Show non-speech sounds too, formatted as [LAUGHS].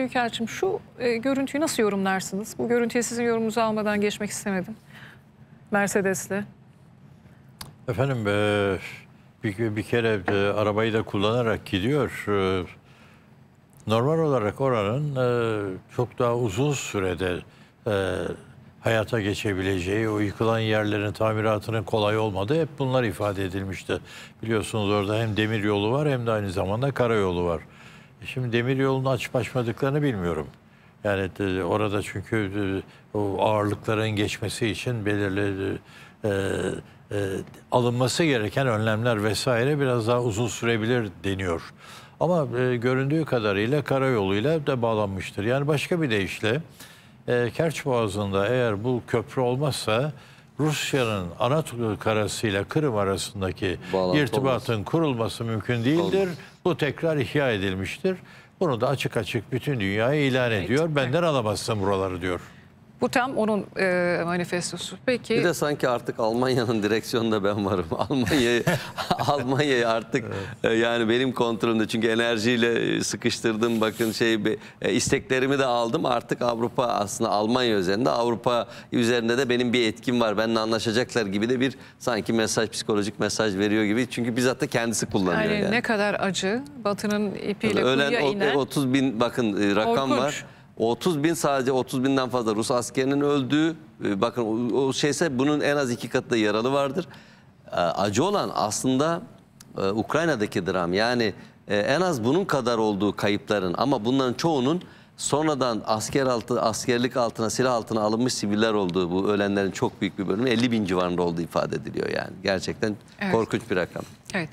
Büyükelçim şu e, görüntüyü nasıl yorumlarsınız? Bu görüntüye sizin yorumunuzu almadan geçmek istemedim. Mercedes'le. Efendim e, bir, bir kere de arabayı da kullanarak gidiyor. E, normal olarak oranın e, çok daha uzun sürede e, hayata geçebileceği, o yıkılan yerlerin tamiratının kolay olmadığı hep bunlar ifade edilmişti. Biliyorsunuz orada hem demir yolu var hem de aynı zamanda karayolu var. Şimdi demir yolunu açıp açmadıklarını bilmiyorum. Yani e, orada çünkü e, o ağırlıkların geçmesi için belirli e, e, e, alınması gereken önlemler vesaire biraz daha uzun sürebilir deniyor. Ama e, göründüğü kadarıyla karayoluyla da bağlanmıştır. Yani başka bir deyişle e, Kerç Boğazı'nda eğer bu köprü olmazsa Rusya'nın Anadolu karasıyla Kırım arasındaki Bağlantı irtibatın olmaz. kurulması mümkün değildir. Olmaz. Bu tekrar ihya edilmiştir. Bunu da açık açık bütün dünyaya ilan ediyor. Benden alamazsın buraları diyor. Bu tam onun e, manifestosu. Peki. Bir de sanki artık Almanya'nın [LAUGHS] direksiyonunda ben varım. [LAUGHS] Almanya'yı Almanya'yı artık evet. e, yani benim kontrolümde çünkü enerjiyle e, sıkıştırdım bakın şey bir, e, isteklerimi de aldım. Artık Avrupa aslında Almanya üzerinde Avrupa üzerinde de benim bir etkim var. Benimle anlaşacaklar gibi de bir sanki mesaj psikolojik mesaj veriyor gibi. Çünkü bizzat da kendisi kullanıyor yani. yani. ne kadar acı. Batı'nın ipiyle yani ölen, kuyuya e, inen. 30 bin bakın e, rakam Korkunç. var. 30 bin sadece 30 binden fazla Rus askerinin öldüğü e, bakın o şeyse bunun en az iki katı yaralı vardır. E, acı olan aslında e, Ukrayna'daki dram yani en az bunun kadar olduğu kayıpların ama bunların çoğunun sonradan asker altı, askerlik altına silah altına alınmış siviller olduğu bu ölenlerin çok büyük bir bölümü 50 bin civarında olduğu ifade ediliyor yani. Gerçekten evet. korkunç bir rakam. Evet.